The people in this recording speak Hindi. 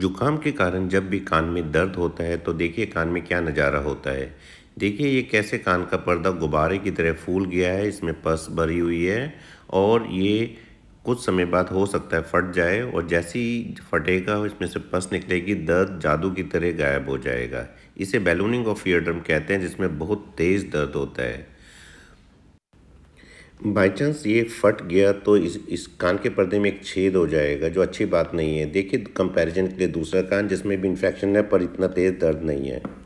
जुकाम के कारण जब भी कान में दर्द होता है तो देखिए कान में क्या नज़ारा होता है देखिए ये कैसे कान का पर्दा गुब्बारे की तरह फूल गया है इसमें पस भरी हुई है और ये कुछ समय बाद हो सकता है फट जाए और जैसे ही फटेगा इसमें से पस निकलेगी दर्द जादू की तरह गायब हो जाएगा इसे बैलूनिंग ऑफ ईयरड्रम कहते हैं जिसमें बहुत तेज़ दर्द होता है बाई चांस ये फट गया तो इस इस कान के पर्दे में एक छेद हो जाएगा जो अच्छी बात नहीं है देखिए कंपैरिजन के लिए दूसरा कान जिसमें भी इन्फेक्शन है पर इतना तेज़ दर्द नहीं है